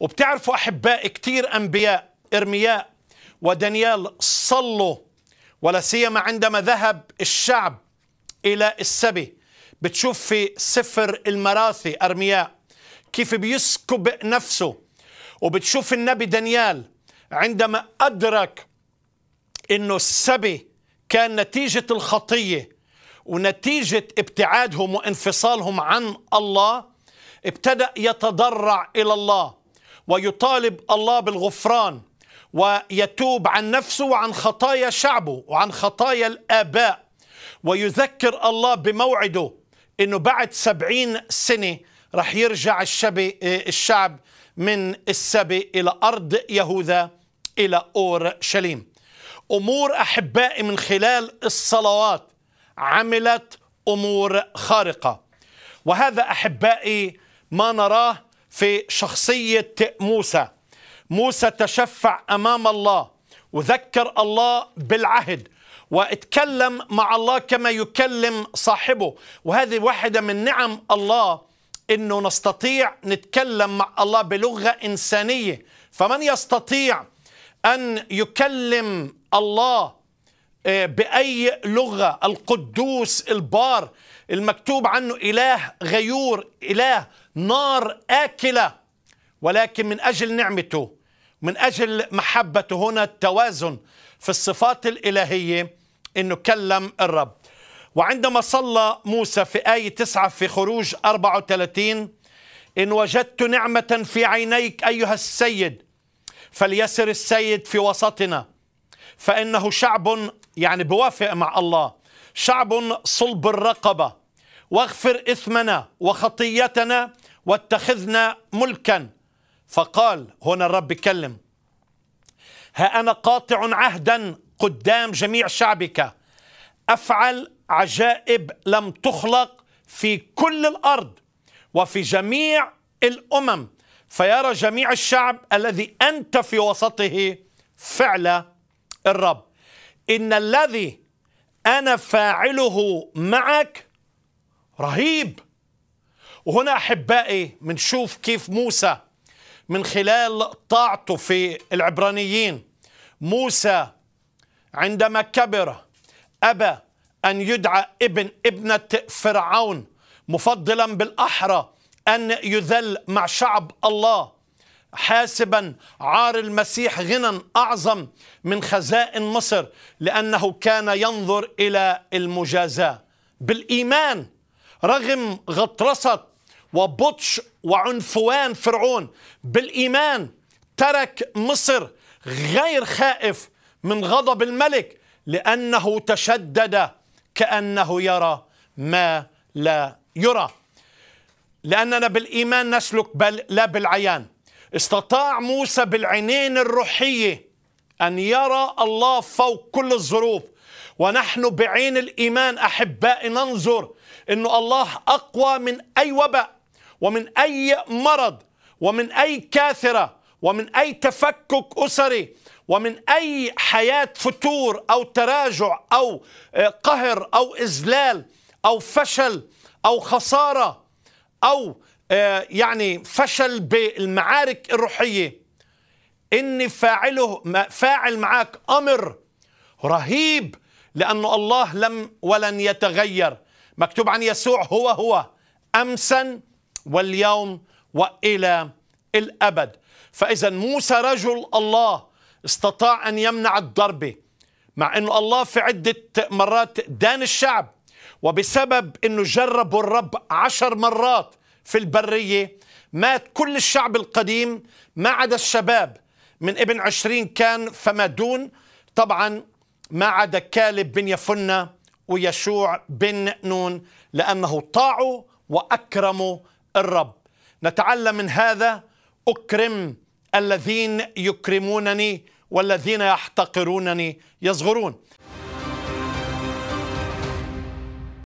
وبتعرفوا أحباء كتير أنبياء إرمياء ودانيال صلوا ولا سيما عندما ذهب الشعب إلى السبي بتشوف في سفر المراثي أرمياء كيف بيسكب نفسه وبتشوف النبي دانيال عندما أدرك أنه السبي كان نتيجة الخطية ونتيجة ابتعادهم وانفصالهم عن الله ابتدأ يتضرع إلى الله ويطالب الله بالغفران ويتوب عن نفسه وعن خطايا شعبه وعن خطايا الآباء ويذكر الله بموعده أنه بعد سبعين سنة رح يرجع الشبي آه، الشعب من السبي إلى أرض يهوذا إلى أورشليم أمور أحبائي من خلال الصلوات عملت أمور خارقة وهذا أحبائي ما نراه في شخصية موسى موسى تشفع أمام الله وذكر الله بالعهد واتكلم مع الله كما يكلم صاحبه وهذه واحدة من نعم الله أنه نستطيع نتكلم مع الله بلغة إنسانية فمن يستطيع أن يكلم الله آه، بأي لغة القدوس البار المكتوب عنه إله غيور إله نار آكلة ولكن من أجل نعمته من أجل محبته هنا التوازن في الصفات الإلهية أنه كلم الرب وعندما صلى موسى في آية 9 في خروج 34 إن وجدت نعمة في عينيك أيها السيد فليسر السيد في وسطنا فإنه شعب يعني بوافق مع الله شعب صلب الرقبة واغفر إثمنا وخطيتنا واتخذنا ملكا فقال هنا الرب يكلم ها أنا قاطع عهدا قدام جميع شعبك أفعل عجائب لم تخلق في كل الأرض وفي جميع الأمم فيرى جميع الشعب الذي أنت في وسطه فعل الرب إن الذي أنا فاعله معك رهيب وهنا أحبائي منشوف كيف موسى من خلال طاعته في العبرانيين موسى عندما كبر أبى أن يدعى ابن ابنة فرعون مفضلا بالأحرى أن يذل مع شعب الله حاسبا عار المسيح غنى اعظم من خزائن مصر لانه كان ينظر الى المجازاه بالايمان رغم غطرسه وبطش وعنفوان فرعون بالايمان ترك مصر غير خائف من غضب الملك لانه تشدد كانه يرى ما لا يرى لاننا بالايمان نسلك بل لا بالعيان استطاع موسى بالعينين الروحية أن يرى الله فوق كل الظروف ونحن بعين الإيمان أحبائي ننظر أن الله أقوى من أي وباء ومن أي مرض ومن أي كاثرة ومن أي تفكك أسري ومن أي حياة فتور أو تراجع أو آه، قهر أو إذلال أو فشل أو خسارة أو آه، يعني فشل بالمعارك الروحية إني فاعله فاعل معك أمر رهيب لأنه الله لم ولن يتغير مكتوب عن يسوع هو هو أمسا واليوم وإلى الأبد فإذا موسى رجل الله استطاع أن يمنع الضربة مع أنه الله في عدة مرات دان الشعب وبسبب أنه جربوا الرب عشر مرات في البرية مات كل الشعب القديم ما عدا الشباب من ابن عشرين كان فما دون طبعا ما عدا كالب بن يفنة ويشوع بن نون لأنه طاعوا وأكرموا الرب نتعلم من هذا أكرم الذين يكرمونني والذين يحتقرونني يصغرون